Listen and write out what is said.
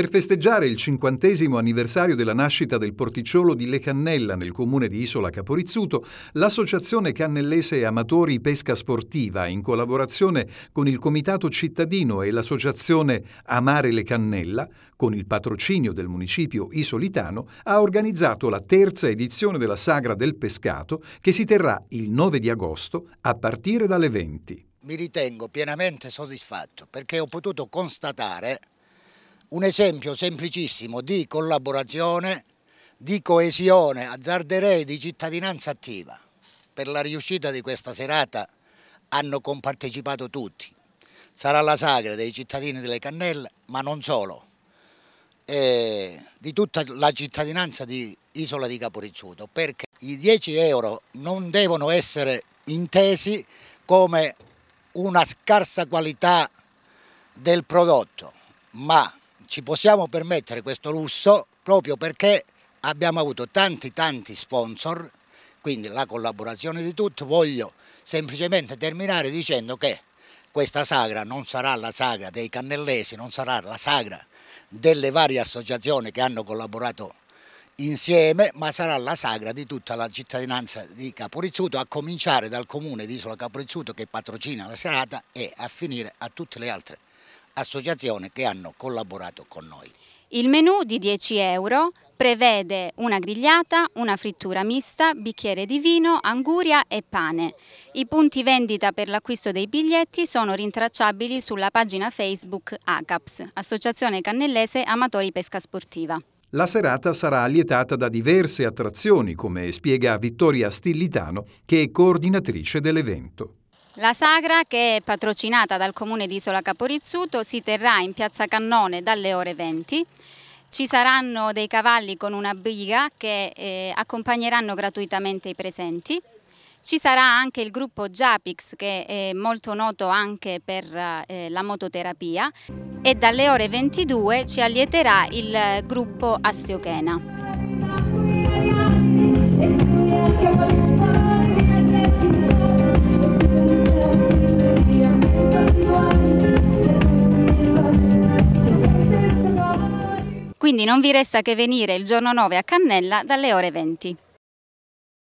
Per festeggiare il cinquantesimo anniversario della nascita del porticciolo di Le Cannella nel comune di Isola Caporizzuto, l'Associazione Cannellese Amatori Pesca Sportiva, in collaborazione con il Comitato Cittadino e l'Associazione Amare Le Cannella, con il patrocinio del municipio isolitano, ha organizzato la terza edizione della Sagra del Pescato che si terrà il 9 di agosto a partire dalle 20. Mi ritengo pienamente soddisfatto perché ho potuto constatare un esempio semplicissimo di collaborazione, di coesione, azzarderei di cittadinanza attiva. Per la riuscita di questa serata hanno compartecipato tutti. Sarà la sagra dei cittadini delle Cannelle, ma non solo, eh, di tutta la cittadinanza di Isola di Caporizzuto, perché i 10 euro non devono essere intesi come una scarsa qualità del prodotto, ma ci possiamo permettere questo lusso proprio perché abbiamo avuto tanti tanti sponsor, quindi la collaborazione di tutti. Voglio semplicemente terminare dicendo che questa sagra non sarà la sagra dei cannellesi, non sarà la sagra delle varie associazioni che hanno collaborato insieme, ma sarà la sagra di tutta la cittadinanza di Caporizzuto, a cominciare dal comune di Isola Caporizzuto che patrocina la serata e a finire a tutte le altre associazioni che hanno collaborato con noi. Il menù di 10 euro prevede una grigliata, una frittura mista, bicchiere di vino, anguria e pane. I punti vendita per l'acquisto dei biglietti sono rintracciabili sulla pagina Facebook ACAPS, Associazione Cannellese Amatori Pesca Sportiva. La serata sarà allietata da diverse attrazioni, come spiega Vittoria Stillitano, che è coordinatrice dell'evento. La sagra, che è patrocinata dal comune di Isola Caporizzuto, si terrà in piazza Cannone dalle ore 20. Ci saranno dei cavalli con una briga che eh, accompagneranno gratuitamente i presenti. Ci sarà anche il gruppo Japix che è molto noto anche per eh, la mototerapia e dalle ore 22 ci allieterà il eh, gruppo Astiochena. quindi non vi resta che venire il giorno 9 a Cannella dalle ore 20.